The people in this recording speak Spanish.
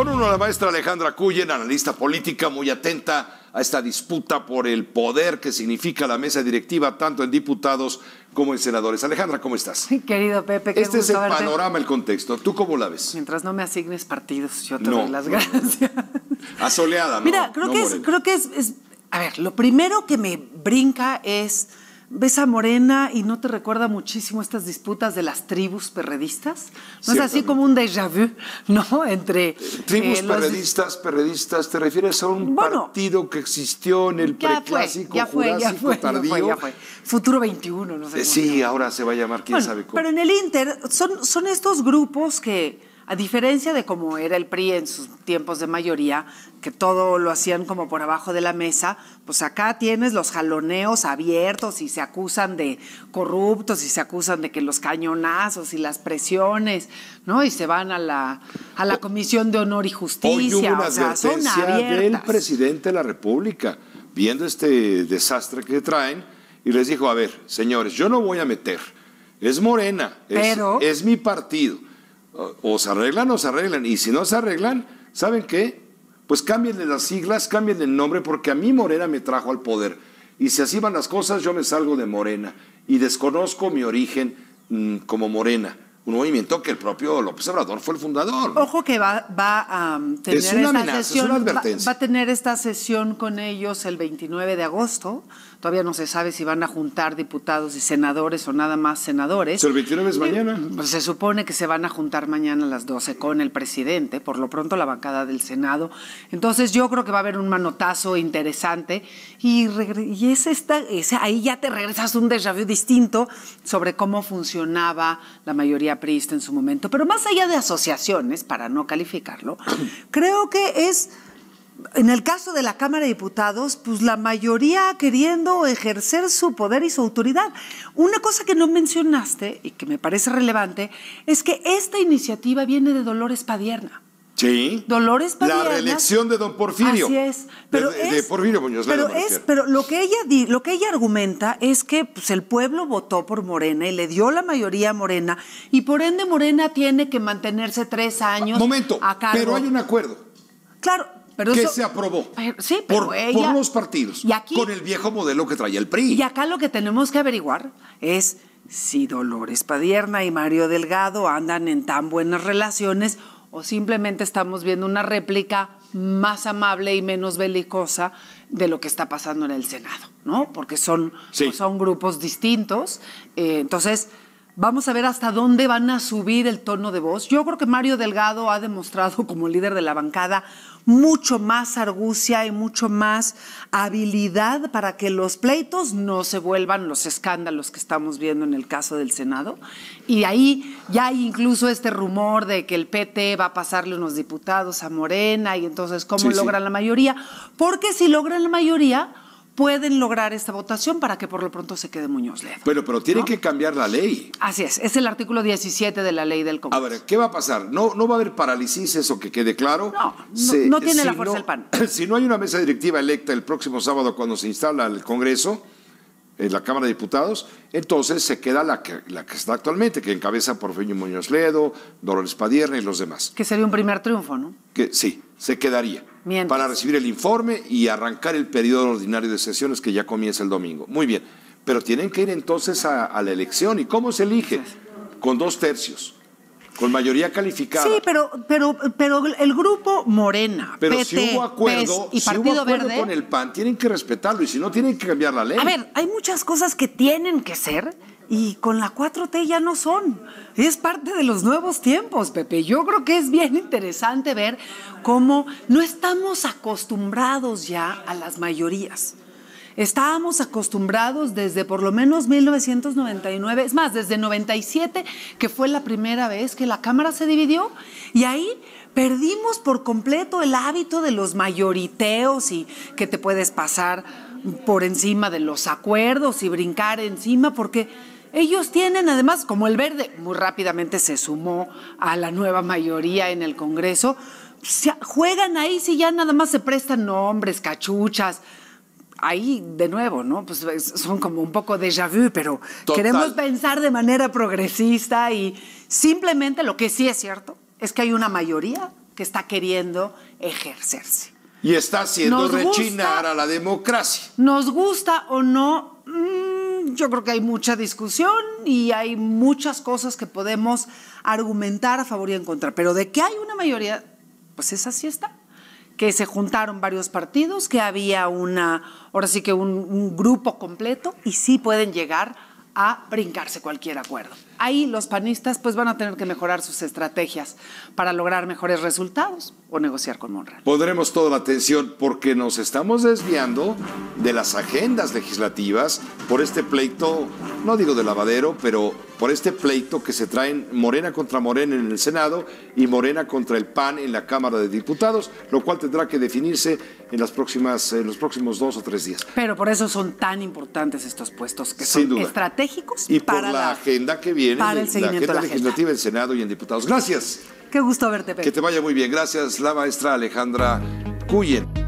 Con uno la maestra Alejandra Cuyen, analista política muy atenta a esta disputa por el poder que significa la mesa directiva, tanto en diputados como en senadores. Alejandra, ¿cómo estás? Querido Pepe, qué Este es el panorama, el contexto. ¿Tú cómo la ves? Mientras no me asignes partidos, yo te doy las gracias. Asoleada, ¿no? Mira, creo que, es, creo que es, a ver, lo primero que me brinca es ves a Morena y no te recuerda muchísimo estas disputas de las tribus perredistas? ¿No es así como un déjà vu, no? Entre. Eh, tribus perredistas, perredistas, ¿te refieres a un partido que existió en el preclásico, ya tardío? Futuro 21, no sé. Eh, sí, ahora se va a llamar quién sabe cómo. Pero en el Inter son, son estos grupos que a diferencia de cómo era el PRI en sus tiempos de mayoría, que todo lo hacían como por abajo de la mesa, pues acá tienes los jaloneos abiertos y se acusan de corruptos y se acusan de que los cañonazos y las presiones, ¿no? Y se van a la, a la Comisión de Honor y Justicia. Hoy hubo una o del presidente de la República viendo este desastre que traen y les dijo, a ver, señores, yo no voy a meter, es Morena, es mi partido o, se arreglan o se arreglan. Y si no se arreglan, ¿saben qué? Pues de las siglas, cambien el nombre, porque a mí Morena me trajo al poder. Y si así van las cosas, yo me salgo de Morena. Y desconozco mi origen mm, como Morena un movimiento que el propio López Obrador fue el fundador. Ojo que va, a um, tener esta sesión, va, a tener esta sesión con ellos el 29 de agosto. Todavía no se sabe si van a juntar diputados y senadores o nada más senadores. El 29 es eh, mañana. Pues, se supone que se van a juntar mañana a las 12 con el presidente, por lo pronto la bancada del Senado. Entonces yo creo que va a haber un manotazo interesante y, es esta, es, ahí ya te regresas un déjà distinto sobre cómo funcionaba la mayoría apriste en su momento, pero más allá de asociaciones, para no calificarlo, creo que es, en el caso de la Cámara de Diputados, pues la mayoría queriendo ejercer su poder y su autoridad. Una cosa que no mencionaste y que me parece relevante es que esta iniciativa viene de Dolores Padierna. Sí. Dolores Padierna. La reelección de don Porfirio. Así es. Pero de, es, Porfirio Muñoz Pero, es, pero lo, que ella di, lo que ella argumenta es que pues, el pueblo votó por Morena y le dio la mayoría a Morena y por ende Morena tiene que mantenerse tres años. Momento, pero hay un acuerdo. Claro, pero que se aprobó sí, por, por, los partidos y con el viejo modelo que traía el PRI. Y acá lo que tenemos que averiguar es si Dolores Padierna y Mario Delgado andan en tan buenas relaciones o simplemente estamos viendo una réplica más amable y menos belicosa de lo que está pasando en el Senado, ¿no? Porque son, son grupos distintos. Eh, entonces, Vamos a ver hasta dónde van a subir el tono de voz. Yo creo que Mario Delgado ha demostrado como líder de la bancada mucho más argucia y mucho más habilidad para que los pleitos no se vuelvan los escándalos que estamos viendo en el caso del Senado. Y ahí ya hay incluso este rumor de que el PT va a pasarle unos diputados a Morena y entonces cómo logran la mayoría. Porque si logran la mayoría pueden lograr esta votación para que por lo pronto se quede Muñoz Ledo. Bueno, pero tiene que cambiar la ley. Así es, es el artículo 17 de la ley del Congreso. A ver, ¿qué va a pasar? ¿No, no va a haber parálisis, eso que quede claro? No, no, tiene la fuerza el PAN. Si no hay una mesa directiva electa el próximo sábado cuando se instala el Congreso, en la Cámara de Diputados, entonces se queda la que, la que está actualmente, que encabeza Porfirio Muñoz Ledo, Dolores Padierna y los demás. Que sería un primer triunfo, ¿no? sí, se quedaría para recibir el informe y arrancar el periodo ordinario de sesiones que ya comienza el domingo. Muy bien, pero tienen que ir entonces a, la elección. ¿Y cómo se elige? Con dos tercios. Con mayoría calificada. Sí, pero, pero, pero el grupo Morena, pero si hubo acuerdo, y Partido si hubo acuerdo con el PAN, tienen que respetarlo y si no, tienen que cambiar la ley. A ver, hay muchas cosas que tienen que ser y con la 4T ya no son. Es parte de los nuevos tiempos, Pepe. Yo creo que es bien interesante ver cómo no estamos acostumbrados ya a las mayorías. Estábamos acostumbrados desde por lo menos 1999, es más, desde 97, que fue la primera vez que la Cámara se dividió, y ahí perdimos por completo el hábito de los mayoriteos y que te puedes pasar por encima de los acuerdos y brincar encima, porque ellos tienen además, como el verde, muy rápidamente se sumó a la nueva mayoría en el Congreso, juegan ahí si ya nada más se prestan nombres, cachuchas. Ahí, de nuevo, ¿no? Pues son como un poco déjà vu, pero queremos pensar de manera progresista y simplemente lo que sí es cierto es que hay una mayoría que está queriendo ejercerse. Y está haciendo rechinar a la democracia. Nos gusta o no, yo creo que hay mucha discusión y hay muchas cosas que podemos argumentar a favor y en contra, pero de que hay una mayoría, pues esa sí está que se juntaron varios partidos, que había una, ahora sí que un, un grupo completo y sí pueden llegar a brincarse cualquier acuerdo ahí los panistas pues van a tener que mejorar sus estrategias para lograr mejores resultados o negociar con Monreal. Pondremos toda la atención porque nos estamos desviando de las agendas legislativas por este pleito, no digo de lavadero, pero por este pleito que se traen Morena contra Morena en el Senado y Morena contra el PAN en la Cámara de Diputados, lo cual tendrá que definirse en, las próximas, los próximos dos o tres días. Pero por eso son tan importantes estos puestos que son estratégicos y para por la agenda que viene para el seguimiento la agenda legislativa, en Senado y en diputados. Gracias. Qué gusto verte, Pepe. Que te vaya muy bien. Gracias, la maestra Alejandra Cuyen.